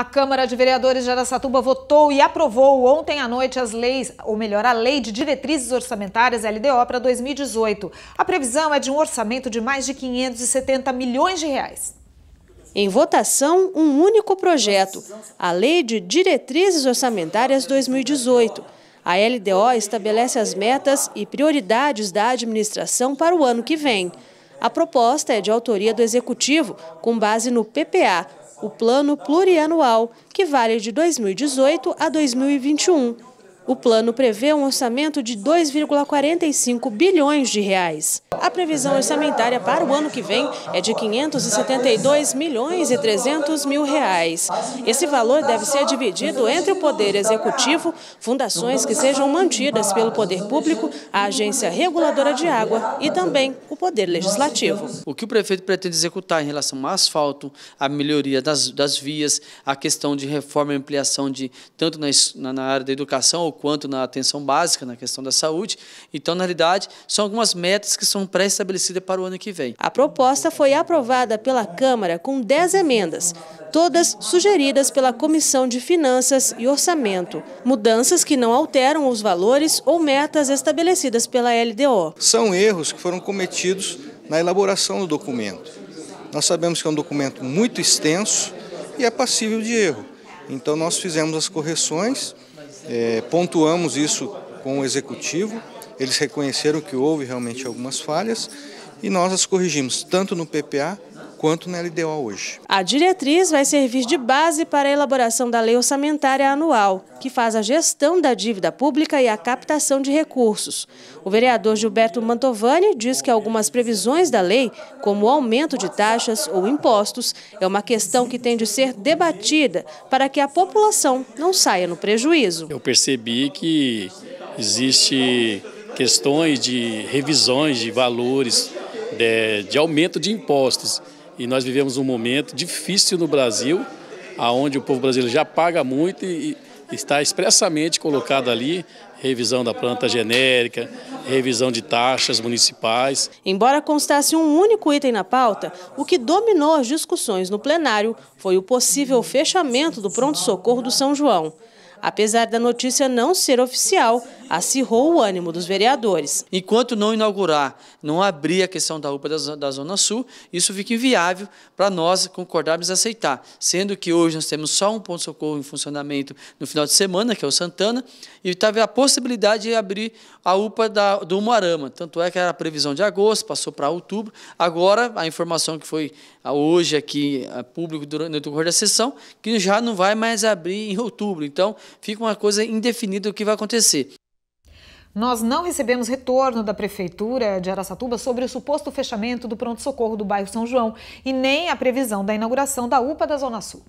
A Câmara de Vereadores de Aracatuba votou e aprovou ontem à noite as leis, ou melhor, a Lei de Diretrizes Orçamentárias LDO para 2018. A previsão é de um orçamento de mais de 570 milhões de reais. Em votação, um único projeto, a Lei de Diretrizes Orçamentárias 2018. A LDO estabelece as metas e prioridades da administração para o ano que vem. A proposta é de autoria do Executivo, com base no PPA, o Plano Plurianual, que vale de 2018 a 2021. O plano prevê um orçamento de 2,45 bilhões de reais. A previsão orçamentária para o ano que vem é de 572 milhões e 300 mil reais. Esse valor deve ser dividido entre o Poder Executivo, fundações que sejam mantidas pelo Poder Público, a Agência Reguladora de Água e também o Poder Legislativo. O que o prefeito pretende executar em relação ao asfalto, a melhoria das, das vias, a questão de reforma e ampliação de tanto na, na área da educação ou quanto na atenção básica, na questão da saúde. Então, na realidade, são algumas metas que são pré-estabelecidas para o ano que vem. A proposta foi aprovada pela Câmara com 10 emendas, todas sugeridas pela Comissão de Finanças e Orçamento. Mudanças que não alteram os valores ou metas estabelecidas pela LDO. São erros que foram cometidos na elaboração do documento. Nós sabemos que é um documento muito extenso e é passível de erro. Então, nós fizemos as correções. É, pontuamos isso com o executivo, eles reconheceram que houve realmente algumas falhas e nós as corrigimos, tanto no PPA quanto na LDO hoje. A diretriz vai servir de base para a elaboração da lei orçamentária anual, que faz a gestão da dívida pública e a captação de recursos. O vereador Gilberto Mantovani diz que algumas previsões da lei, como o aumento de taxas ou impostos, é uma questão que tem de ser debatida para que a população não saia no prejuízo. Eu percebi que existe questões de revisões de valores, de, de aumento de impostos. E nós vivemos um momento difícil no Brasil, aonde o povo brasileiro já paga muito e está expressamente colocado ali revisão da planta genérica, revisão de taxas municipais. Embora constasse um único item na pauta, o que dominou as discussões no plenário foi o possível fechamento do pronto-socorro do São João. Apesar da notícia não ser oficial, acirrou o ânimo dos vereadores. Enquanto não inaugurar, não abrir a questão da UPA da Zona Sul, isso fica inviável para nós concordarmos e aceitar. Sendo que hoje nós temos só um ponto-socorro em funcionamento no final de semana, que é o Santana, e estava a possibilidade de abrir a UPA da, do Moarama. Tanto é que era a previsão de agosto, passou para outubro. Agora, a informação que foi ah, hoje aqui ah, público durante o decorrer da sessão, que já não vai mais abrir em outubro. Então, fica uma coisa indefinida o que vai acontecer. Nós não recebemos retorno da Prefeitura de Araçatuba sobre o suposto fechamento do pronto-socorro do bairro São João e nem a previsão da inauguração da UPA da Zona Sul.